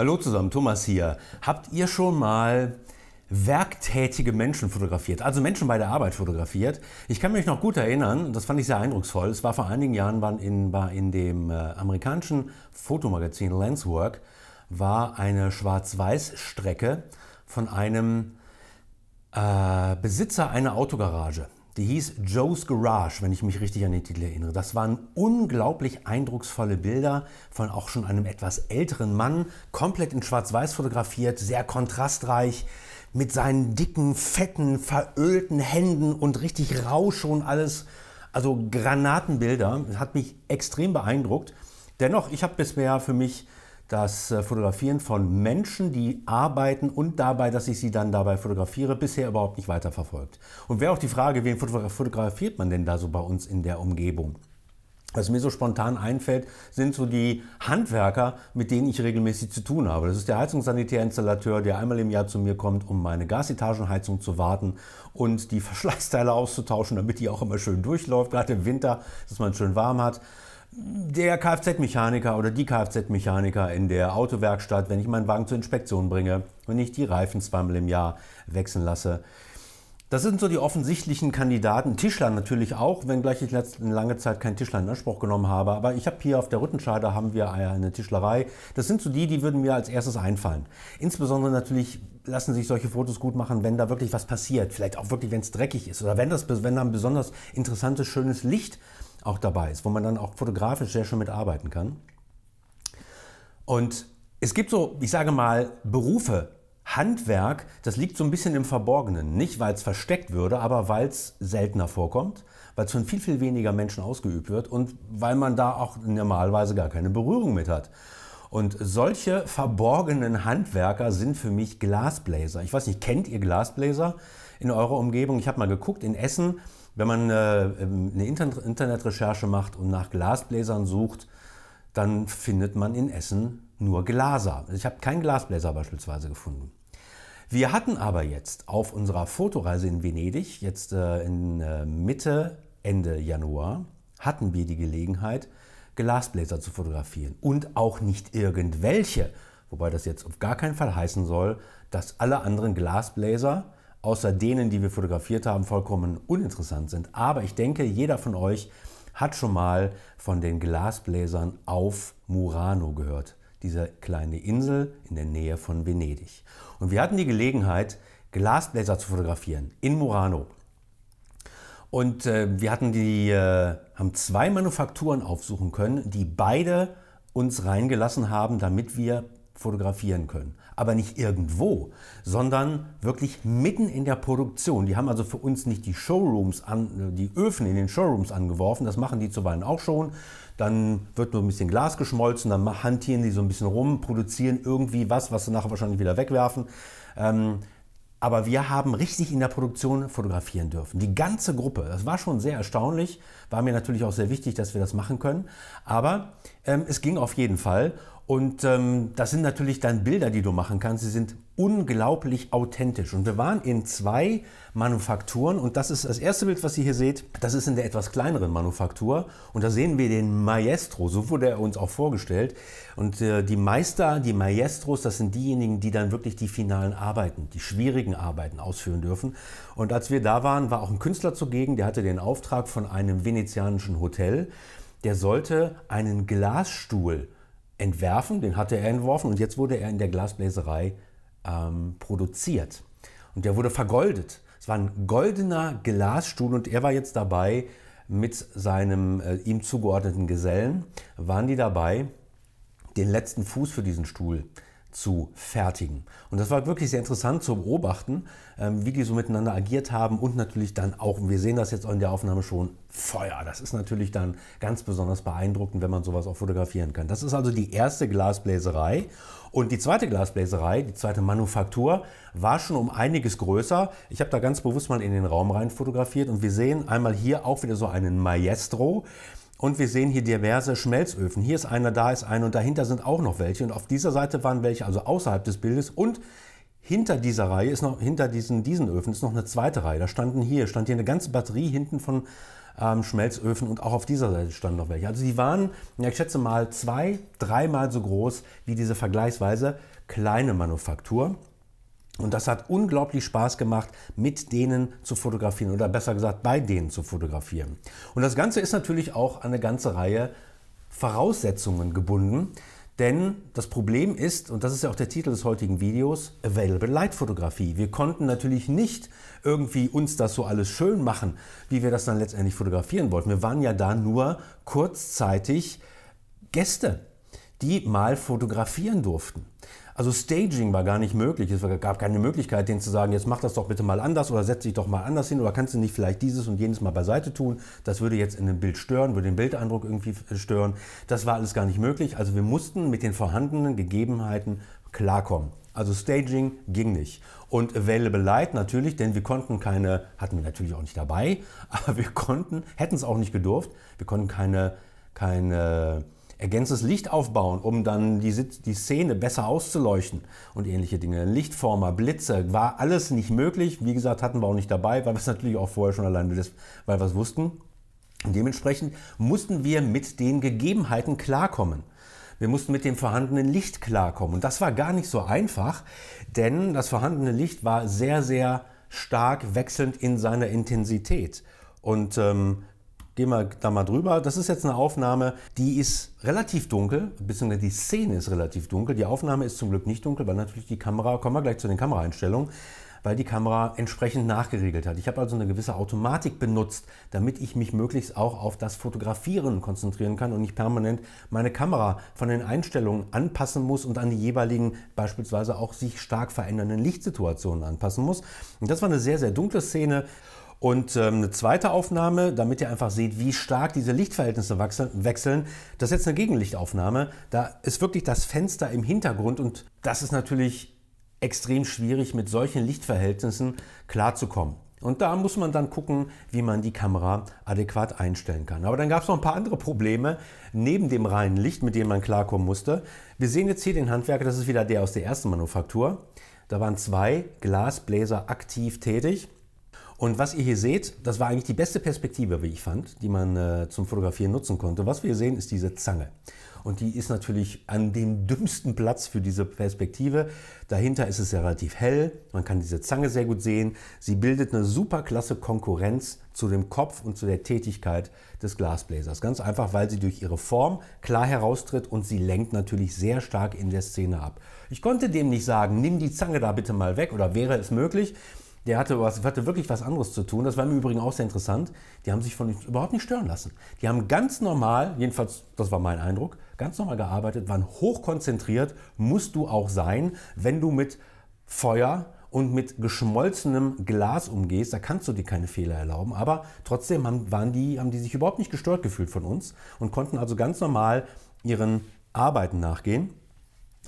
Hallo zusammen, Thomas hier. Habt ihr schon mal werktätige Menschen fotografiert, also Menschen bei der Arbeit fotografiert? Ich kann mich noch gut erinnern, das fand ich sehr eindrucksvoll. Es war vor einigen Jahren, war in, war in dem äh, amerikanischen Fotomagazin Lenswork, war eine Schwarz-Weiß-Strecke von einem äh, Besitzer einer Autogarage. Die hieß Joe's Garage, wenn ich mich richtig an den Titel erinnere. Das waren unglaublich eindrucksvolle Bilder von auch schon einem etwas älteren Mann, komplett in Schwarz-Weiß fotografiert, sehr kontrastreich, mit seinen dicken, fetten, verölten Händen und richtig rau schon alles. Also Granatenbilder, hat mich extrem beeindruckt. Dennoch, ich habe bisher für mich das äh, Fotografieren von Menschen, die arbeiten und dabei, dass ich sie dann dabei fotografiere, bisher überhaupt nicht weiterverfolgt. Und wäre auch die Frage, wen fotografiert man denn da so bei uns in der Umgebung? Was mir so spontan einfällt, sind so die Handwerker, mit denen ich regelmäßig zu tun habe. Das ist der Heizungssanitärinstallateur, der einmal im Jahr zu mir kommt, um meine Gasetagenheizung zu warten und die Verschleißteile auszutauschen, damit die auch immer schön durchläuft, gerade im Winter, dass man schön warm hat der Kfz-Mechaniker oder die Kfz-Mechaniker in der Autowerkstatt, wenn ich meinen Wagen zur Inspektion bringe und ich die Reifen zweimal im Jahr wechseln lasse. Das sind so die offensichtlichen Kandidaten. Tischler natürlich auch, wenngleich ich letzte lange Zeit keinen Tischler in Anspruch genommen habe. Aber ich habe hier auf der Rüttenscheide haben wir eine Tischlerei. Das sind so die, die würden mir als erstes einfallen. Insbesondere natürlich lassen sich solche Fotos gut machen, wenn da wirklich was passiert. Vielleicht auch wirklich, wenn es dreckig ist oder wenn, das, wenn da ein besonders interessantes, schönes Licht auch dabei ist, wo man dann auch fotografisch sehr schön mitarbeiten kann. Und es gibt so, ich sage mal, Berufe, Handwerk, das liegt so ein bisschen im Verborgenen. Nicht, weil es versteckt würde, aber weil es seltener vorkommt, weil es von viel, viel weniger Menschen ausgeübt wird und weil man da auch normalerweise gar keine Berührung mit hat. Und solche verborgenen Handwerker sind für mich Glasbläser. Ich weiß nicht, kennt ihr Glasbläser in eurer Umgebung? Ich habe mal geguckt, in Essen wenn man äh, ähm, eine Internetrecherche macht und nach Glasbläsern sucht, dann findet man in Essen nur Glaser. Also ich habe keinen Glasbläser beispielsweise gefunden. Wir hatten aber jetzt auf unserer Fotoreise in Venedig, jetzt äh, in äh, Mitte, Ende Januar, hatten wir die Gelegenheit, Glasbläser zu fotografieren. Und auch nicht irgendwelche, wobei das jetzt auf gar keinen Fall heißen soll, dass alle anderen Glasbläser außer denen, die wir fotografiert haben, vollkommen uninteressant sind. Aber ich denke, jeder von euch hat schon mal von den Glasbläsern auf Murano gehört, dieser kleine Insel in der Nähe von Venedig. Und wir hatten die Gelegenheit, Glasbläser zu fotografieren in Murano. Und äh, wir hatten die, äh, haben zwei Manufakturen aufsuchen können, die beide uns reingelassen haben, damit wir fotografieren können. Aber nicht irgendwo, sondern wirklich mitten in der Produktion. Die haben also für uns nicht die Showrooms, an, äh, die Öfen in den Showrooms angeworfen, das machen die zuweilen auch schon. Dann wird nur ein bisschen Glas geschmolzen, dann hantieren die so ein bisschen rum, produzieren irgendwie was, was sie nachher wahrscheinlich wieder wegwerfen. Ähm, aber wir haben richtig in der Produktion fotografieren dürfen. Die ganze Gruppe. Das war schon sehr erstaunlich. War mir natürlich auch sehr wichtig, dass wir das machen können. Aber ähm, es ging auf jeden Fall. Und ähm, das sind natürlich dann Bilder, die du machen kannst. Sie sind unglaublich authentisch. Und wir waren in zwei Manufakturen. Und das ist das erste Bild, was ihr hier seht. Das ist in der etwas kleineren Manufaktur. Und da sehen wir den Maestro. So wurde er uns auch vorgestellt. Und äh, die Meister, die Maestros, das sind diejenigen, die dann wirklich die finalen Arbeiten, die schwierigen Arbeiten ausführen dürfen. Und als wir da waren, war auch ein Künstler zugegen. Der hatte den Auftrag von einem venezianischen Hotel. Der sollte einen Glasstuhl entwerfen, den hatte er entworfen und jetzt wurde er in der Glasbläserei ähm, produziert. Und der wurde vergoldet. Es war ein goldener Glasstuhl und er war jetzt dabei mit seinem äh, ihm zugeordneten Gesellen, waren die dabei, den letzten Fuß für diesen Stuhl zu fertigen. Und das war wirklich sehr interessant zu beobachten, ähm, wie die so miteinander agiert haben und natürlich dann auch, wir sehen das jetzt in der Aufnahme schon, Feuer. Das ist natürlich dann ganz besonders beeindruckend, wenn man sowas auch fotografieren kann. Das ist also die erste Glasbläserei. Und die zweite Glasbläserei, die zweite Manufaktur, war schon um einiges größer. Ich habe da ganz bewusst mal in den Raum rein fotografiert und wir sehen einmal hier auch wieder so einen Maestro. Und wir sehen hier diverse Schmelzöfen. Hier ist einer, da ist einer und dahinter sind auch noch welche. Und auf dieser Seite waren welche, also außerhalb des Bildes. Und hinter dieser Reihe ist noch, hinter diesen, diesen Öfen ist noch eine zweite Reihe. Da standen hier, stand hier eine ganze Batterie hinten von ähm, Schmelzöfen und auch auf dieser Seite standen noch welche. Also die waren, ja, ich schätze mal, zwei, dreimal so groß wie diese vergleichsweise kleine Manufaktur. Und das hat unglaublich Spaß gemacht, mit denen zu fotografieren oder besser gesagt bei denen zu fotografieren. Und das Ganze ist natürlich auch an eine ganze Reihe Voraussetzungen gebunden. Denn das Problem ist, und das ist ja auch der Titel des heutigen Videos, Available Light Fotografie. Wir konnten natürlich nicht irgendwie uns das so alles schön machen, wie wir das dann letztendlich fotografieren wollten. Wir waren ja da nur kurzzeitig Gäste, die mal fotografieren durften. Also Staging war gar nicht möglich. Es gab keine Möglichkeit, denen zu sagen, jetzt mach das doch bitte mal anders oder setz dich doch mal anders hin oder kannst du nicht vielleicht dieses und jenes mal beiseite tun. Das würde jetzt in dem Bild stören, würde den Bildeindruck irgendwie stören. Das war alles gar nicht möglich. Also wir mussten mit den vorhandenen Gegebenheiten klarkommen. Also Staging ging nicht. Und Available Light natürlich, denn wir konnten keine, hatten wir natürlich auch nicht dabei, aber wir konnten, hätten es auch nicht gedurft, wir konnten keine, keine ergänztes Licht aufbauen, um dann die, die Szene besser auszuleuchten und ähnliche Dinge. Lichtformer, Blitze, war alles nicht möglich. Wie gesagt, hatten wir auch nicht dabei, weil wir es natürlich auch vorher schon alleine, des, weil wir es wussten. Und dementsprechend mussten wir mit den Gegebenheiten klarkommen. Wir mussten mit dem vorhandenen Licht klarkommen. Und das war gar nicht so einfach, denn das vorhandene Licht war sehr, sehr stark wechselnd in seiner Intensität. Und ähm, gehen wir da mal drüber. Das ist jetzt eine Aufnahme, die ist relativ dunkel, beziehungsweise die Szene ist relativ dunkel. Die Aufnahme ist zum Glück nicht dunkel, weil natürlich die Kamera, kommen wir gleich zu den Kameraeinstellungen, weil die Kamera entsprechend nachgeregelt hat. Ich habe also eine gewisse Automatik benutzt, damit ich mich möglichst auch auf das Fotografieren konzentrieren kann und nicht permanent meine Kamera von den Einstellungen anpassen muss und an die jeweiligen beispielsweise auch sich stark verändernden Lichtsituationen anpassen muss. Und das war eine sehr, sehr dunkle Szene. Und ähm, eine zweite Aufnahme, damit ihr einfach seht, wie stark diese Lichtverhältnisse wechseln, das ist jetzt eine Gegenlichtaufnahme. Da ist wirklich das Fenster im Hintergrund und das ist natürlich extrem schwierig, mit solchen Lichtverhältnissen klarzukommen. Und da muss man dann gucken, wie man die Kamera adäquat einstellen kann. Aber dann gab es noch ein paar andere Probleme neben dem reinen Licht, mit dem man klarkommen musste. Wir sehen jetzt hier den Handwerker, das ist wieder der aus der ersten Manufaktur. Da waren zwei Glasbläser aktiv tätig. Und was ihr hier seht, das war eigentlich die beste Perspektive, wie ich fand, die man äh, zum Fotografieren nutzen konnte. Was wir hier sehen, ist diese Zange. Und die ist natürlich an dem dümmsten Platz für diese Perspektive. Dahinter ist es ja relativ hell. Man kann diese Zange sehr gut sehen. Sie bildet eine super klasse Konkurrenz zu dem Kopf und zu der Tätigkeit des Glasbläsers. Ganz einfach, weil sie durch ihre Form klar heraustritt und sie lenkt natürlich sehr stark in der Szene ab. Ich konnte dem nicht sagen, nimm die Zange da bitte mal weg oder wäre es möglich. Der hatte, was, hatte wirklich was anderes zu tun. Das war im Übrigen auch sehr interessant. Die haben sich von überhaupt nicht stören lassen. Die haben ganz normal, jedenfalls, das war mein Eindruck, ganz normal gearbeitet, waren hochkonzentriert, musst du auch sein, wenn du mit Feuer und mit geschmolzenem Glas umgehst, da kannst du dir keine Fehler erlauben. Aber trotzdem haben, waren die, haben die sich überhaupt nicht gestört gefühlt von uns und konnten also ganz normal ihren Arbeiten nachgehen.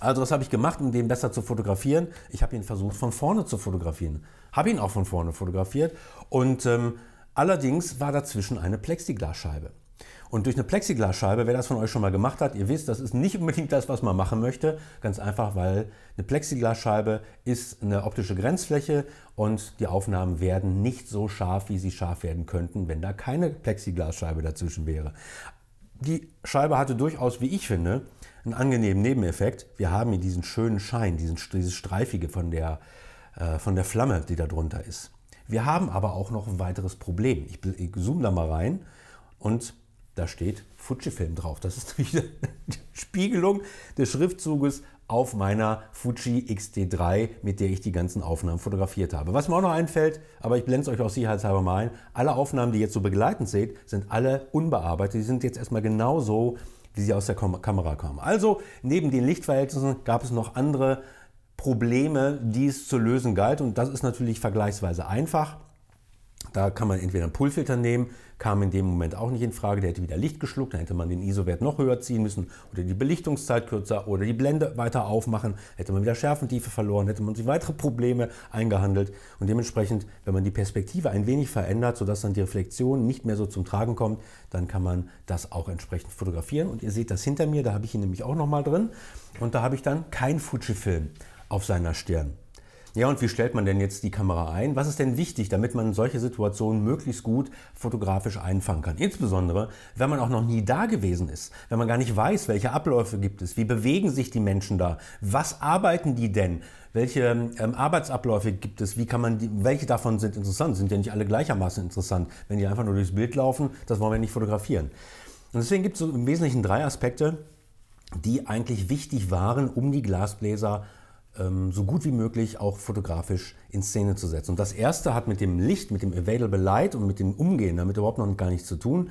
Also was habe ich gemacht, um den besser zu fotografieren? Ich habe ihn versucht von vorne zu fotografieren. Habe ihn auch von vorne fotografiert und ähm, allerdings war dazwischen eine Plexiglasscheibe. Und durch eine Plexiglasscheibe, wer das von euch schon mal gemacht hat, ihr wisst, das ist nicht unbedingt das, was man machen möchte. Ganz einfach, weil eine Plexiglasscheibe ist eine optische Grenzfläche und die Aufnahmen werden nicht so scharf, wie sie scharf werden könnten, wenn da keine Plexiglasscheibe dazwischen wäre. Die Scheibe hatte durchaus, wie ich finde, einen angenehmen Nebeneffekt. Wir haben hier diesen schönen Schein, diesen, dieses Streifige von der, äh, von der Flamme, die da drunter ist. Wir haben aber auch noch ein weiteres Problem. Ich, ich zoome da mal rein und da steht Fujifilm drauf. Das ist wieder die Spiegelung des Schriftzuges auf meiner Fuji XT3, mit der ich die ganzen Aufnahmen fotografiert habe. Was mir auch noch einfällt, aber ich blende es euch auch sicherheitshalber mal ein, alle Aufnahmen, die ihr jetzt so begleitend seht, sind alle unbearbeitet. Die sind jetzt erstmal genauso wie sie aus der Kom Kamera kamen. Also neben den Lichtverhältnissen gab es noch andere Probleme, die es zu lösen galt. Und das ist natürlich vergleichsweise einfach. Da kann man entweder einen Pullfilter nehmen, kam in dem Moment auch nicht in Frage, der hätte wieder Licht geschluckt, dann hätte man den ISO-Wert noch höher ziehen müssen oder die Belichtungszeit kürzer oder die Blende weiter aufmachen, hätte man wieder Schärfentiefe verloren, hätte man sich weitere Probleme eingehandelt und dementsprechend, wenn man die Perspektive ein wenig verändert, sodass dann die Reflexion nicht mehr so zum Tragen kommt, dann kann man das auch entsprechend fotografieren und ihr seht das hinter mir, da habe ich ihn nämlich auch nochmal drin und da habe ich dann kein Fujifilm auf seiner Stirn. Ja, und wie stellt man denn jetzt die Kamera ein? Was ist denn wichtig, damit man solche Situationen möglichst gut fotografisch einfangen kann? Insbesondere, wenn man auch noch nie da gewesen ist, wenn man gar nicht weiß, welche Abläufe gibt es, wie bewegen sich die Menschen da, was arbeiten die denn, welche ähm, Arbeitsabläufe gibt es, wie kann man die, welche davon sind interessant, sind ja nicht alle gleichermaßen interessant. Wenn die einfach nur durchs Bild laufen, das wollen wir nicht fotografieren. Und deswegen gibt es so im Wesentlichen drei Aspekte, die eigentlich wichtig waren, um die Glasbläser ähm, so gut wie möglich auch fotografisch in Szene zu setzen. Und das erste hat mit dem Licht, mit dem Available Light und mit dem Umgehen damit überhaupt noch gar nichts zu tun.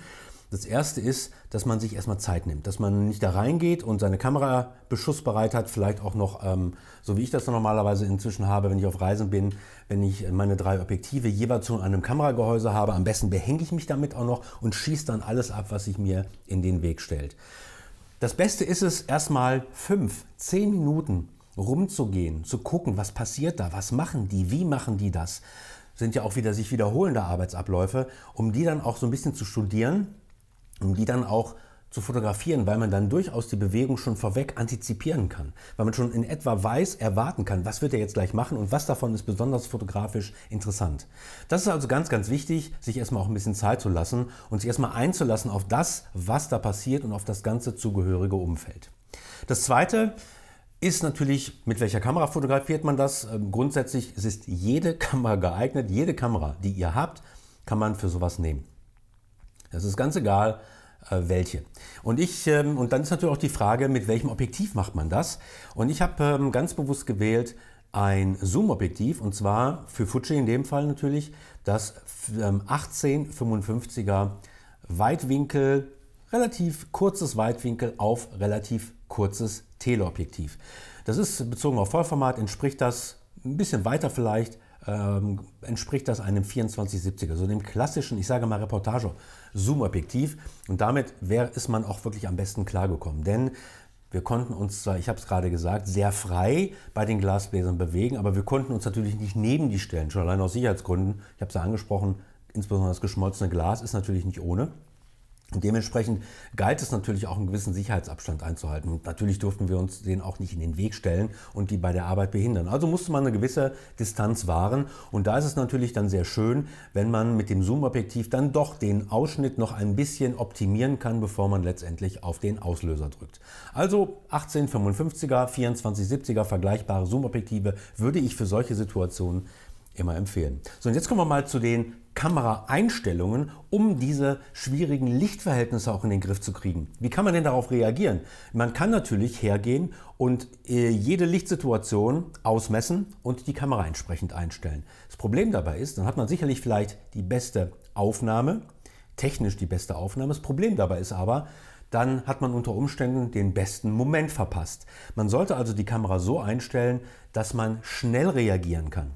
Das erste ist, dass man sich erstmal Zeit nimmt, dass man nicht da reingeht und seine Kamera beschussbereit hat, vielleicht auch noch, ähm, so wie ich das normalerweise inzwischen habe, wenn ich auf Reisen bin, wenn ich meine drei Objektive jeweils schon an einem Kameragehäuse habe, am besten behänge ich mich damit auch noch und schieße dann alles ab, was sich mir in den Weg stellt. Das Beste ist es, erstmal fünf, zehn Minuten rumzugehen, zu gucken, was passiert da, was machen die, wie machen die das, sind ja auch wieder sich wiederholende Arbeitsabläufe, um die dann auch so ein bisschen zu studieren, um die dann auch zu fotografieren, weil man dann durchaus die Bewegung schon vorweg antizipieren kann, weil man schon in etwa weiß, erwarten kann, was wird er jetzt gleich machen und was davon ist besonders fotografisch interessant. Das ist also ganz, ganz wichtig, sich erstmal auch ein bisschen Zeit zu lassen und sich erstmal einzulassen auf das, was da passiert und auf das ganze zugehörige Umfeld. Das Zweite, ist natürlich, mit welcher Kamera fotografiert man das? Ähm, grundsätzlich es ist jede Kamera geeignet, jede Kamera, die ihr habt, kann man für sowas nehmen. Das ist ganz egal, äh, welche. Und ich, ähm, und dann ist natürlich auch die Frage, mit welchem Objektiv macht man das? Und ich habe ähm, ganz bewusst gewählt ein Zoom-Objektiv und zwar für Fuji in dem Fall natürlich das 1855er Weitwinkel, relativ kurzes Weitwinkel auf relativ kurzes Teleobjektiv. Das ist bezogen auf Vollformat, entspricht das ein bisschen weiter vielleicht, ähm, entspricht das einem 2470, er also dem klassischen, ich sage mal Reportage, Zoom-Objektiv. Und damit wär, ist man auch wirklich am besten klargekommen. Denn wir konnten uns zwar, ich habe es gerade gesagt, sehr frei bei den Glasbläsern bewegen, aber wir konnten uns natürlich nicht neben die stellen, schon allein aus Sicherheitsgründen. Ich habe es ja angesprochen, insbesondere das geschmolzene Glas ist natürlich nicht ohne. Und dementsprechend galt es natürlich auch einen gewissen Sicherheitsabstand einzuhalten. Und natürlich durften wir uns den auch nicht in den Weg stellen und die bei der Arbeit behindern. Also musste man eine gewisse Distanz wahren. Und da ist es natürlich dann sehr schön, wenn man mit dem Zoom-Objektiv dann doch den Ausschnitt noch ein bisschen optimieren kann, bevor man letztendlich auf den Auslöser drückt. Also 1855er, 2470er vergleichbare Zoom-Objektive würde ich für solche Situationen immer empfehlen. So, und jetzt kommen wir mal zu den Kameraeinstellungen, um diese schwierigen Lichtverhältnisse auch in den Griff zu kriegen. Wie kann man denn darauf reagieren? Man kann natürlich hergehen und äh, jede Lichtsituation ausmessen und die Kamera entsprechend einstellen. Das Problem dabei ist, dann hat man sicherlich vielleicht die beste Aufnahme, technisch die beste Aufnahme. Das Problem dabei ist aber, dann hat man unter Umständen den besten Moment verpasst. Man sollte also die Kamera so einstellen, dass man schnell reagieren kann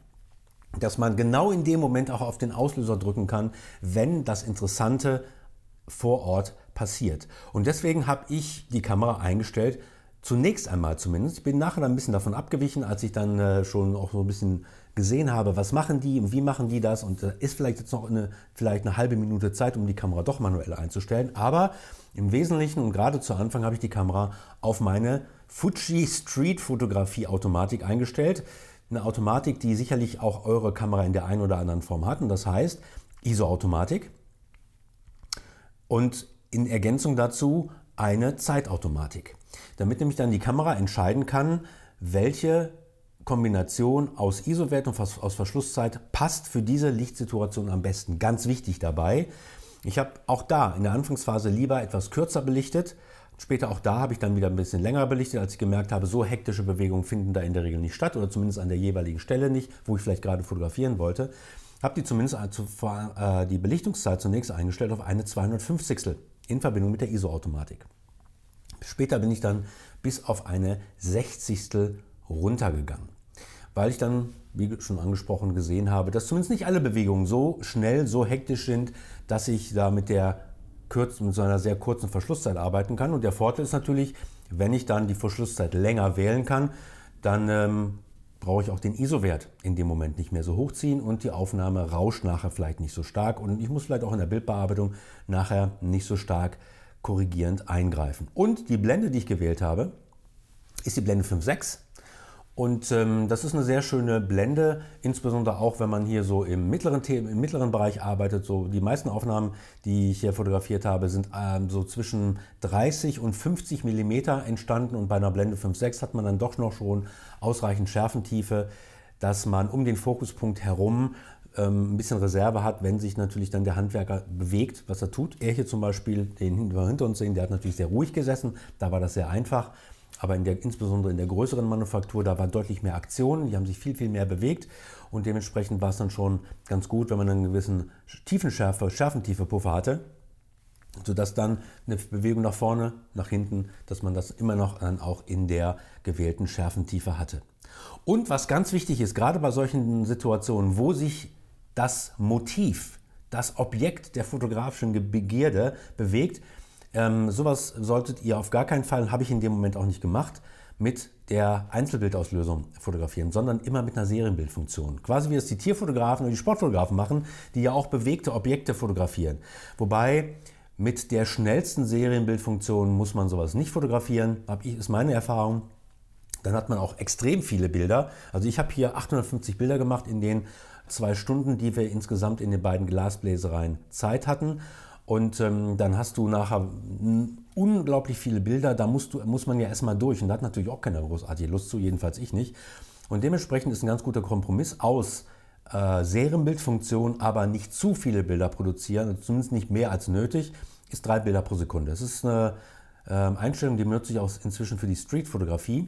dass man genau in dem Moment auch auf den Auslöser drücken kann, wenn das Interessante vor Ort passiert. Und deswegen habe ich die Kamera eingestellt, zunächst einmal zumindest. Ich bin nachher ein bisschen davon abgewichen, als ich dann äh, schon auch so ein bisschen gesehen habe, was machen die und wie machen die das. Und da äh, ist vielleicht jetzt noch eine, vielleicht eine halbe Minute Zeit, um die Kamera doch manuell einzustellen. Aber im Wesentlichen und gerade zu Anfang habe ich die Kamera auf meine Fuji Street Fotografie Automatik eingestellt eine Automatik, die sicherlich auch eure Kamera in der einen oder anderen Form hat. Und das heißt ISO-Automatik und in Ergänzung dazu eine Zeitautomatik. Damit nämlich dann die Kamera entscheiden kann, welche Kombination aus ISO-Wert und aus Verschlusszeit passt für diese Lichtsituation am besten. Ganz wichtig dabei. Ich habe auch da in der Anfangsphase lieber etwas kürzer belichtet, Später auch da habe ich dann wieder ein bisschen länger belichtet, als ich gemerkt habe, so hektische Bewegungen finden da in der Regel nicht statt oder zumindest an der jeweiligen Stelle nicht, wo ich vielleicht gerade fotografieren wollte. Habe die zumindest äh, äh, die Belichtungszahl zunächst eingestellt auf eine 250 in Verbindung mit der ISO-Automatik. Später bin ich dann bis auf eine 60 runtergegangen, weil ich dann, wie schon angesprochen, gesehen habe, dass zumindest nicht alle Bewegungen so schnell, so hektisch sind, dass ich da mit der kurzen, mit so einer sehr kurzen Verschlusszeit arbeiten kann. Und der Vorteil ist natürlich, wenn ich dann die Verschlusszeit länger wählen kann, dann ähm, brauche ich auch den ISO-Wert in dem Moment nicht mehr so hochziehen und die Aufnahme rauscht nachher vielleicht nicht so stark und ich muss vielleicht auch in der Bildbearbeitung nachher nicht so stark korrigierend eingreifen. Und die Blende, die ich gewählt habe, ist die Blende 5.6 und ähm, das ist eine sehr schöne Blende, insbesondere auch, wenn man hier so im mittleren, im mittleren Bereich arbeitet. So die meisten Aufnahmen, die ich hier fotografiert habe, sind ähm, so zwischen 30 und 50 Millimeter entstanden und bei einer Blende 5.6 hat man dann doch noch schon ausreichend Schärfentiefe, dass man um den Fokuspunkt herum ähm, ein bisschen Reserve hat, wenn sich natürlich dann der Handwerker bewegt, was er tut. Er hier zum Beispiel, den wir hinter uns sehen, der hat natürlich sehr ruhig gesessen, da war das sehr einfach. Aber in der, insbesondere in der größeren Manufaktur, da war deutlich mehr Aktion, die haben sich viel, viel mehr bewegt und dementsprechend war es dann schon ganz gut, wenn man einen gewissen Tiefenschärfe, schärfentiefe Puffer hatte, sodass dann eine Bewegung nach vorne, nach hinten, dass man das immer noch dann auch in der gewählten Schärfentiefe hatte. Und was ganz wichtig ist, gerade bei solchen Situationen, wo sich das Motiv, das Objekt der fotografischen Begierde bewegt, ähm, sowas solltet ihr auf gar keinen Fall, habe ich in dem Moment auch nicht gemacht, mit der Einzelbildauslösung fotografieren, sondern immer mit einer Serienbildfunktion. Quasi wie es die Tierfotografen oder die Sportfotografen machen, die ja auch bewegte Objekte fotografieren. Wobei mit der schnellsten Serienbildfunktion muss man sowas nicht fotografieren, hab ich, ist meine Erfahrung. Dann hat man auch extrem viele Bilder. Also ich habe hier 850 Bilder gemacht in den zwei Stunden, die wir insgesamt in den beiden Glasbläsereien Zeit hatten. Und ähm, dann hast du nachher unglaublich viele Bilder, da musst du, muss man ja erstmal durch. Und da hat natürlich auch keiner großartige Lust zu, jedenfalls ich nicht. Und dementsprechend ist ein ganz guter Kompromiss aus äh, Serienbildfunktion, aber nicht zu viele Bilder produzieren, zumindest nicht mehr als nötig, ist drei Bilder pro Sekunde. Das ist eine äh, Einstellung, die benutze ich auch inzwischen für die Streetfotografie.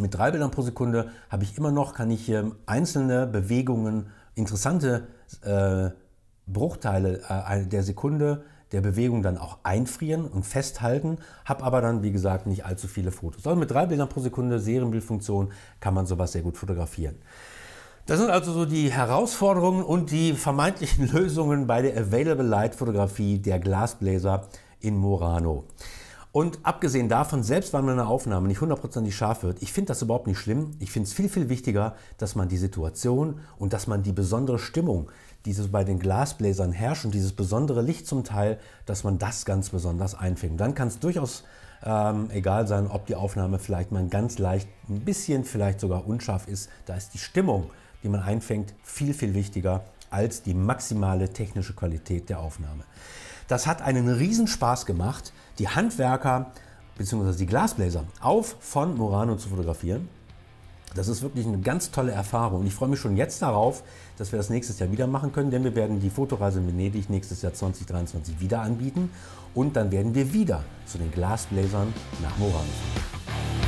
Mit drei Bildern pro Sekunde habe ich immer noch, kann ich äh, einzelne Bewegungen, interessante äh, Bruchteile äh, der Sekunde der Bewegung dann auch einfrieren und festhalten, habe aber dann, wie gesagt, nicht allzu viele Fotos. Also mit drei Bildern pro Sekunde Serienbildfunktion kann man sowas sehr gut fotografieren. Das sind also so die Herausforderungen und die vermeintlichen Lösungen bei der Available Light Fotografie der Glasbläser in Murano. Und abgesehen davon, selbst wenn eine Aufnahme nicht hundertprozentig scharf wird, ich finde das überhaupt nicht schlimm. Ich finde es viel, viel wichtiger, dass man die Situation und dass man die besondere Stimmung dieses bei den Glasbläsern herrscht und dieses besondere Licht zum Teil, dass man das ganz besonders einfängt. Dann kann es durchaus ähm, egal sein, ob die Aufnahme vielleicht mal ganz leicht, ein bisschen vielleicht sogar unscharf ist. Da ist die Stimmung, die man einfängt, viel, viel wichtiger als die maximale technische Qualität der Aufnahme. Das hat einen Riesenspaß gemacht, die Handwerker bzw. die Glasbläser auf von Murano zu fotografieren. Das ist wirklich eine ganz tolle Erfahrung. Und ich freue mich schon jetzt darauf, dass wir das nächstes Jahr wieder machen können, denn wir werden die Fotoreise in Venedig nächstes Jahr 2023 wieder anbieten. Und dann werden wir wieder zu den Glasbläsern nach Moran fahren.